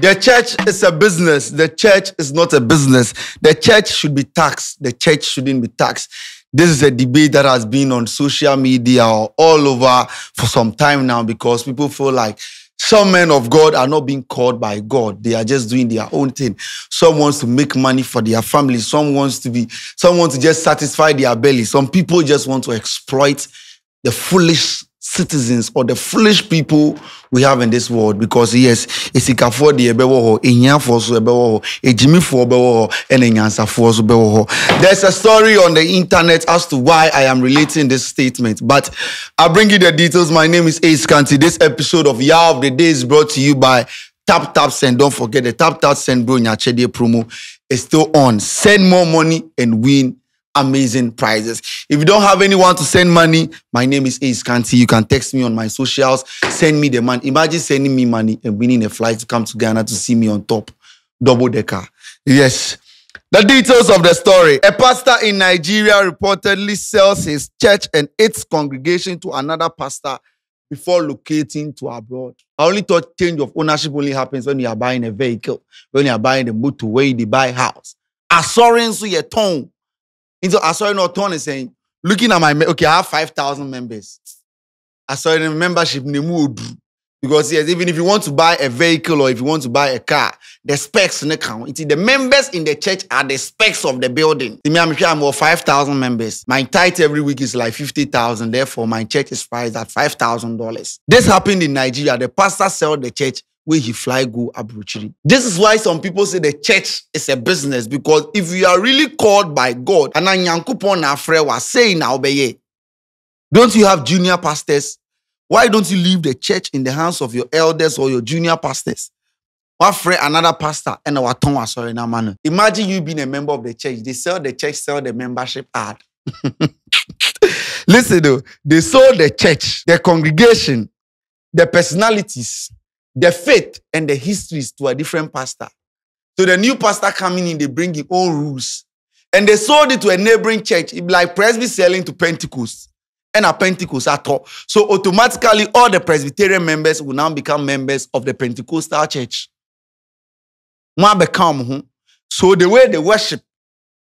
The church is a business. The church is not a business. The church should be taxed. The church shouldn't be taxed. This is a debate that has been on social media all over for some time now because people feel like some men of God are not being called by God. They are just doing their own thing. Some wants to make money for their family. Some wants to be, some want to just satisfy their belly. Some people just want to exploit the foolish citizens or the foolish people we have in this world because yes it's a deɛ ɛbɛwɔ hɔ enyiafoɔ so ɛbɛwɔ hɔ egyimifoɔ bɛwɔ hɔ ɛna enyansafoɔ so bɛwɔ hɔ there's a story on the internet as to why i am relating this statement but i bring you the details my name is ace kanti this episode of yah of the day is brought to you by tap tap send don't forget the tap tap send bro nyachedeɛ promo is still on send more money and win amazing prizes. If you don't have anyone to send money, my name is Ace Kanti. You can text me on my socials, send me the money. Imagine sending me money and winning a flight to come to Ghana to see me on top. Double decker. Yes. The details of the story. A pastor in Nigeria reportedly sells his church and its congregation to another pastor before locating to abroad. I only thought change of ownership only happens when you are buying a vehicle, when you are buying a motor, when you buy a house. Assuring you your tongue. Into Asorian Oton is saying, looking at my, okay, I have 5,000 members. Asorian membership, Nemu Odru. Because yes, even if you want to buy a vehicle or if you want to buy a car, the specs in the count. the members in the church are the specs of the building. See me, I'm sure I'm about 5,000 members. My tithe every week is like 50,000. Therefore, my church is priced at $5,000. This happened in Nigeria. The pastor sold the church where he fly go abrochiri. This is why some people say the church is a business because if you are really called by God, and anyankupon afre was saying now Don't you have junior pastors? Why don't you leave the church in the hands of your elders or your junior pastors? Afre another pastor and our tongue was sorry now man. Imagine you being a member of the church. They sell the church, sell the membership ad. Listen though, they sold the church, the congregation, the personalities, the faith and the histories to a different pastor. So the new pastor coming in, they bring his own rules. And they sold it to a neighboring church. It like Presby selling to Pentecost. And a Pentecost at all. So automatically, all the Presbyterian members will now become members of the Pentecostal church. become hmm? So the way they worship,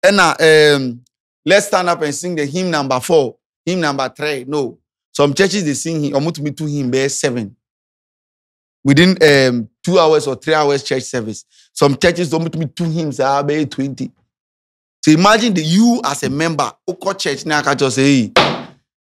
and uh, um, let's stand up and sing the hymn number four, hymn number three. No. Some churches they sing hymn, or to me two hymn, verse seven within um, two hours or three hours church service. Some churches don't meet me two hymns, I ah, be 20. So imagine that you as a member, Oko Church, now I can just say, hey,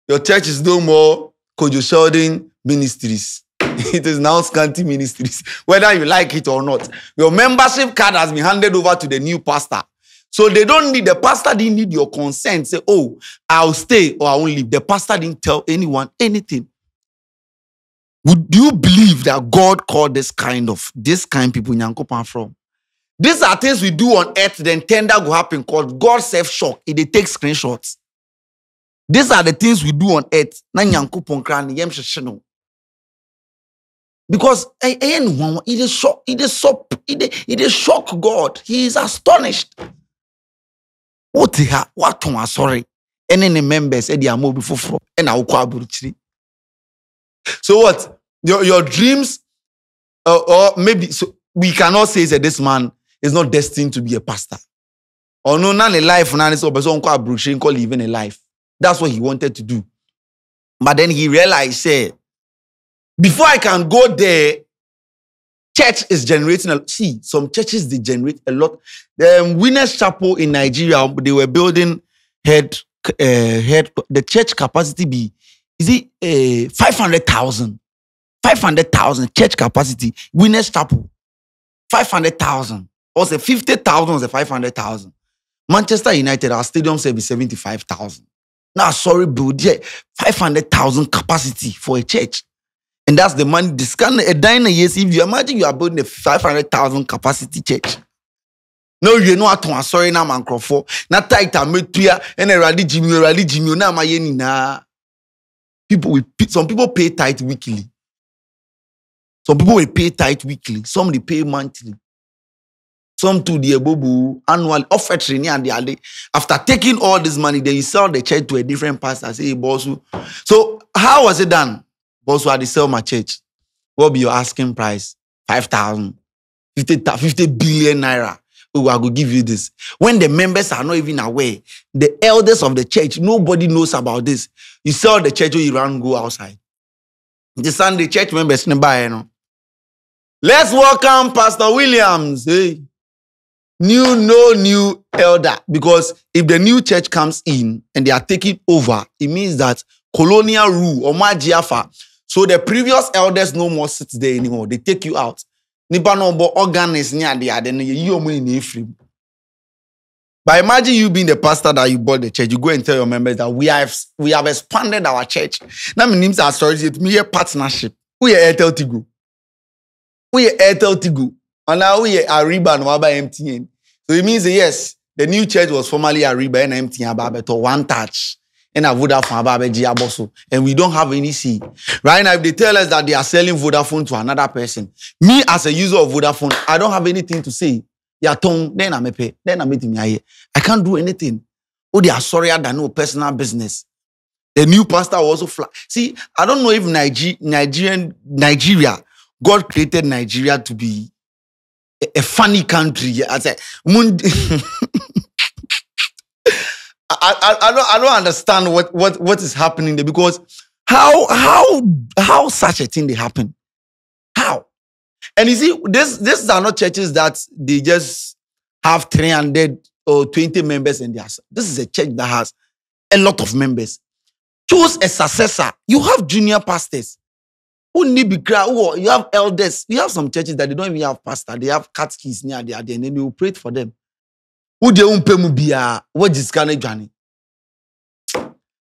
your church is no more Kojo Sheldon Ministries. it is now Scanty Ministries, whether you like it or not. Your membership card has been handed over to the new pastor. So they don't need, the pastor didn't need your consent. Say, oh, I'll stay or I won't leave. The pastor didn't tell anyone anything. Would do you believe that God called this kind of this kind people Nyankopan from? These are things we do on earth, then tender go happen because God self shock. It they take screenshots. These are the things we do on earth. Na Nyankopon kra ne yem hyehyeno. Because anyone, it is shock, it is so it is shock God. He is astonished. What ha, what sorry. Any members, Eddie Amobi Fofro, and I'll call So what? Your, your dreams, uh, or maybe so we cannot say that this man is not destined to be a pastor. Or no, not a life, not a person called living a life. That's what he wanted to do. But then he realized, say, before I can go there, church is generating a see some churches they generate a lot the um, winners chapel in nigeria they were building head uh, head the church capacity be is it uh, 500,000? 500,000 church capacity, Winners Chapel, 500,000. Or say 50,000 was 500,000. Manchester United, our stadium said 75,000. Now, sorry, Bill, 500,000 capacity for a church. And that's the money. This kind eh, a diner, eh, yes, if you imagine you are building a 500,000 capacity church. No, you know what I'm sorry, now I'm on Crawford. Now, tight, I'm with you, and a rally Jimmy, rally Jimmy, now I'm a People will pay, some people pay tight weekly. Some people will pay tight weekly. Some they pay monthly. Some to the bobu annually. Offertory near the alley. After taking all this money, then you sell the church to a different pastor. Say, hey, Bosu. So how was it done? Bosu, I sell my church. What will be your asking price? 5,000. 50, 50 billion naira. I will give you this. When the members are not even aware, the elders of the church, nobody knows about this. You sell the church, you run, go outside. The Sunday church members nearby, you know. Let's welcome Pastor Williams. Hey. New, no new elder. Because if the new church comes in and they are taking over, it means that colonial rule or Majiafa. So the previous elders no more sit there anymore. They take you out nipa na ɔbɔ organics ne ade ade no yɛyi ɔmo nyinaa efiri mu but imagine you being the pastor that you bought the church you go and tell your members that we have we have expanded our church na mi nim sɛ asɔre yɛ tumi yɛ partnership Who woyɛ airtel tigo woyɛ airtel tigo ɔna woyɛ ariba na waba mtn so it means say yes the new church was formerly ariba ɛna mtn aba abɛtɔ one touch. And ɛna Vodafone aba abɛgye abɔ so and we don't have any C, right now if they tell us that they are selling Vodafone to another person me as a user of Vodafone I don't have anything to say yàtɔn dɛn na mɛpɛ dɛn na mɛtumi ayɛ I can't do anything o de asɔre ada ne o personal business the new pastor was also fly see I don't know if Niger Nigerian Nigeria God created Nigeria to be a, a funny country I say I, I, I, don't, I don't understand what, what, what is happening there because how, how, how such a thing they happen? How? And you see, this, these are not churches that they just have 300 or 20 members in their this is a church that has a lot of members. Choose a successor. You have junior pastors who need be You have elders. You have some churches that they don't even have pastor. They have cat keys near there and then you pray for them. wodeɛ wo mpɛ mu biara woagye sika no adwane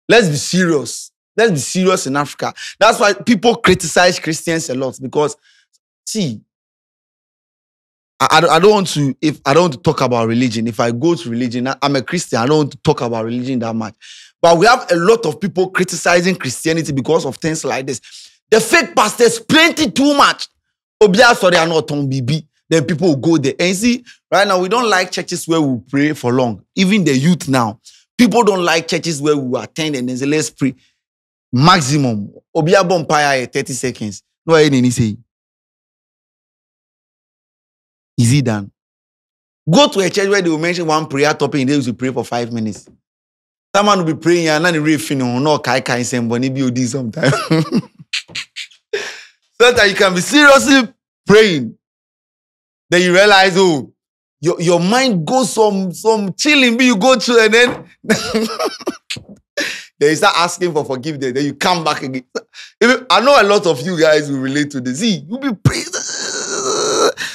let's be serious let's be serious in africa that's why people criticize christians a lot because see I, I, I don't want to if i don't want to talk about religion if i go to religion i'm a christian i don't want to talk about religion that much but we have a lot of people criticizing christianity because of things like this the fake pastors plenty too much obi asọri anọ ọtọn bibi then people will go there. And you see, right now, we don't like churches where we pray for long. Even the youth now, people don't like churches where we attend and they say, let's pray. Maximum. Obia paya 30 seconds. No, I eh, didn't say. Is it done. Go to a church where they will mention one prayer topic and they will pray for five minutes. Someone will be praying and then they will no kai kai semboni be sometimes. so that you can be seriously praying Then you realize, oh, your, your mind goes some some chilling, but you go through and then then you start asking for forgiveness. Then you come back again. I know a lot of you guys will relate to this. See, you be praying,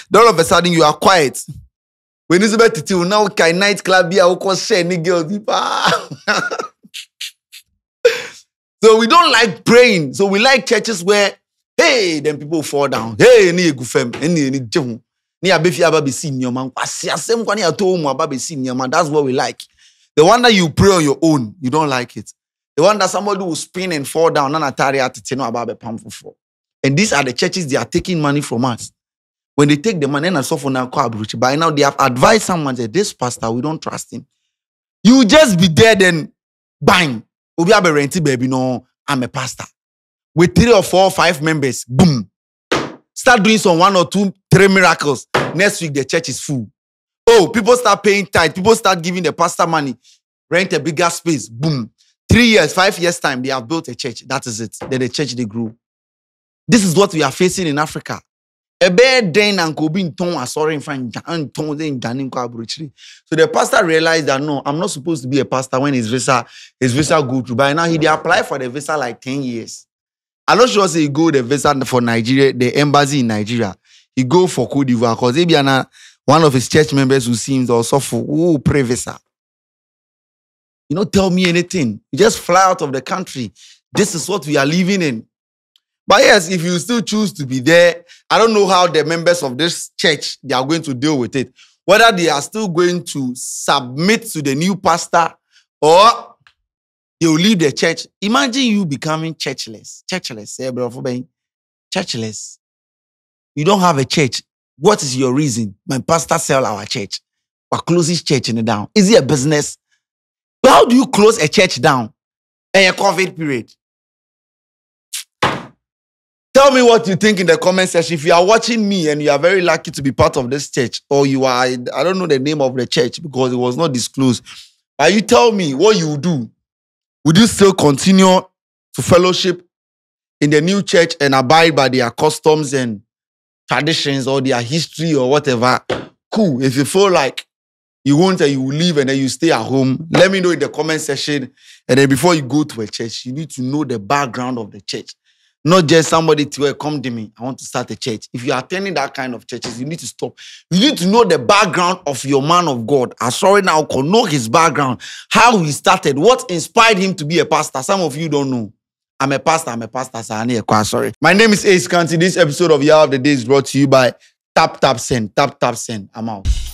Then all of a sudden you are quiet. When Elizabeth till now can nightclub be our concern girls. So we don't like praying. So we like churches where, hey, then people fall down. Hey, any any any ne yɛabɛfie aba bɛsi nneɔma nkwase asɛm kwa ne yɛatɔ mu aba bɛsi nneɔma that's what we like the one that you pray on your own you don't like it the one that somebody will spin and fall down na natare atete no aba abɛpam foforɔ and these are the churches they are taking money from us when they take the money and suffer na call abrochi by now they have advised someone say this pastor we don't trust him you just be there then bang obi abẹrẹnti baabi no i'm a pastor with three or four or five members boom start doing some one or two three miracles. Next week, the church is full. Oh, people start paying tithe. People start giving the pastor money. Rent a bigger space. Boom. Three years, five years' time, they have built a church. That is it. Then the church, they grew. This is what we are facing in Africa. So the pastor realized that no, I'm not supposed to be a pastor when his visa, his visa go through. By now, he did apply for the visa like 10 years. I'm not sure he go the visa for Nigeria, the embassy in Nigeria. He go for Cote d'Ivoire because maybe one of his church members who seems also for who pray You don't tell me anything. You just fly out of the country. This is what we are living in. But yes, if you still choose to be there, I don't know how the members of this church they are going to deal with it. Whether they are still going to submit to the new pastor or they will leave the church. Imagine you becoming churchless. Churchless. Eh, being Churchless. You don't have a church. What is your reason? My pastor sell our church. We're closing church in the down. Is it a business? But how do you close a church down in a COVID period? Tell me what you think in the comment section. If you are watching me and you are very lucky to be part of this church, or you are, I don't know the name of the church because it was not disclosed. But you tell me what you do. Would you still continue to fellowship in the new church and abide by their customs and traditions or their history or whatever, cool. If you feel like you won't and you will leave and then you stay at home, let me know in the comment section. And then before you go to a church, you need to know the background of the church. Not just somebody to come to me, I want to start a church. If you're attending that kind of churches, you need to stop. You need to know the background of your man of God. I am sorry now, know his background, how he started, what inspired him to be a pastor. Some of you don't know. I'm a pastor. I'm a pastor. So I need a choir. Sorry. My name is Ace Kanti. This episode of Year of the Day is brought to you by Tap Tap Send. Tap Tap Send. I'm out.